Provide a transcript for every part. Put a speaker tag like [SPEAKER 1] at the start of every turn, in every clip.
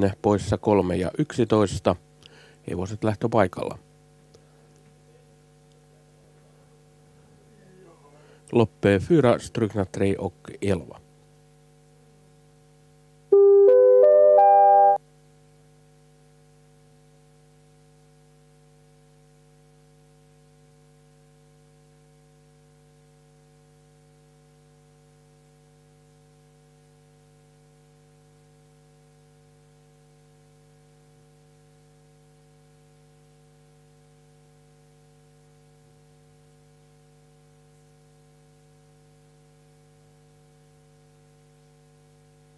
[SPEAKER 1] sinne poissa 3 ja 11. Hevoset lähtö paikalla. Loppee fyra, Strykna ok Elva.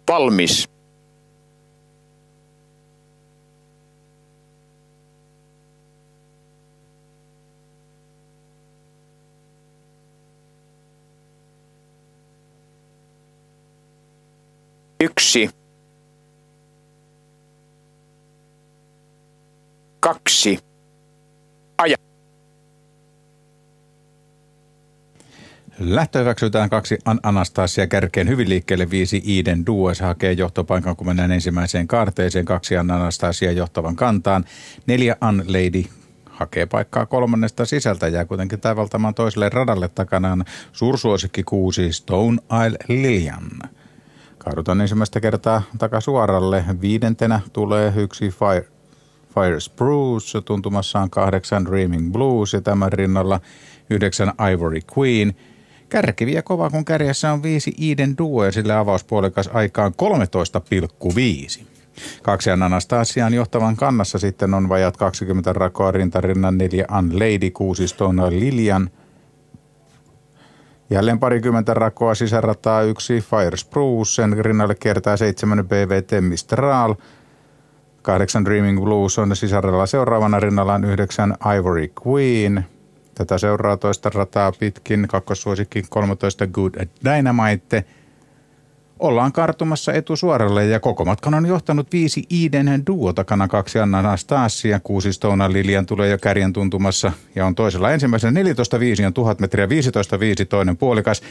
[SPEAKER 1] valmis Yksi. Kaksi. Lähtö hyväksytään kaksi Anastasia kärkeen hyvin liikkeelle viisi Iiden duos hakee johtopaikan, kun mennään ensimmäiseen kaarteeseen. Kaksi Anastasia johtavan kantaan. Neljä An Lady hakee paikkaa kolmannesta sisältä ja kuitenkin taivaltamaan toiselle radalle takanaan suursuosikki kuusi Stone Isle Lilian. Kaadutaan ensimmäistä kertaa takasuoralle. Viidentenä tulee yksi Fire, Fire Spruce, tuntumassaan kahdeksan Dreaming Blues ja tämän rinnalla yhdeksän Ivory Queen – Kärkiviä kova, kun kärjessä on viisi Iiden duo ja sille avauspuolikas aikaan 13,5. Kaksi Anastasiaan johtavan kannassa sitten on vajat 20 rakoa rintarinnan neljä Lady kuusi Stone Lilian, Jälleen parikymmentä rakoa sisärataa yksi Fire Spruce, sen rinnalle kertaa seitsemän BVT Mistral. Kahdeksan Dreaming Blues on sisärällä seuraavana rinnallaan yhdeksän Ivory Queen – Tätä seuraa toista rataa pitkin, kakkosuosikin 13 Good at Dynamite. Ollaan kartumassa etusuoralle ja koko matkan on johtanut viisi Iiden duo takana kaksi Anna Anastasia, kuusi Stona Lilian tulee jo kärjen tuntumassa ja on toisella ensimmäisenä 14.5 on 1000 metriä, 15.5 toinen puolikas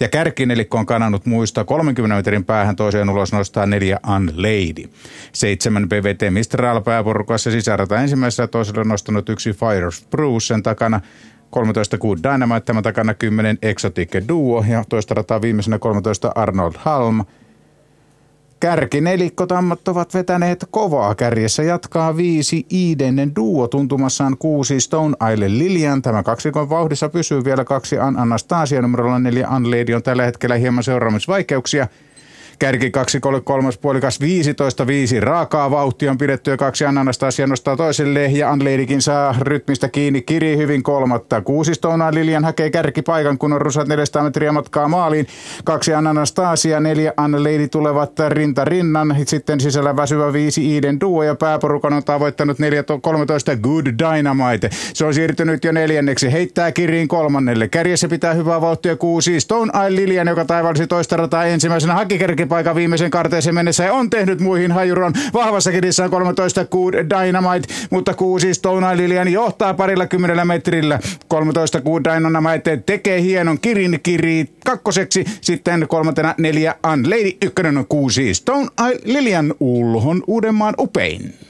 [SPEAKER 1] ja kärkinelikko on kanannut muista 30 metrin päähän toiseen ulos nostaa neljä lady Seitsemän PVT Mistral pääporukassa sisärata ensimmäisessä toisella nostanut yksi Fire Bruce sen takana 13 Good Dynamite, tämän takana 10 Exotic Duo ja toista rataa viimeisenä 13 Arnold Halm. Kärkinelikkotammat ovat vetäneet kovaa kärjessä. Jatkaa viisi Iidenen duo tuntumassaan kuusi Stone Island Lilian. Tämä kaksikon vauhdissa pysyy vielä kaksi An Anastasia. Numerolla neljä Unlady on tällä hetkellä hieman seuraamisvaikeuksia. vaikeuksia. Kärki 2-3 puolikas 15-5. Raakaa vauhtia on pidetty ja kaksi Annanasta asia nostaa toiselle ja Anleidikin saa rytmistä kiinni. Kiri hyvin kolmatta. Kuusistounaan Lilian hakee kärkipaikan, kun on rusat 400 metriä matkaa maaliin. Kaksi Ananastasia, neljä Anleidi tulevat rinta rinnan. Sitten sisällä väsyvä viisi Iiden duo ja pääporukan on tavoittanut 4, 13 Good Dynamite. Se on siirtynyt jo neljänneksi. Heittää Kiriin kolmannelle. Kärjessä pitää hyvää vauhtia kuusi. Stone Eye Lilian, joka taivalsi toista rataa ensimmäisenä Haki paikan viimeisen karteeseen mennessä ja on tehnyt muihin hajuron. Vahvassa kidissä on 13 kuud Dynamite, mutta kuusi siis Stone Lilian johtaa parilla kymmenellä metrillä. 13 kuud Dynamite tekee hienon kirin kiri kakkoseksi, sitten kolmantena neljä Unlady, ykkönen on kuusi Stone Lilian Ulhon Uudenmaan upein.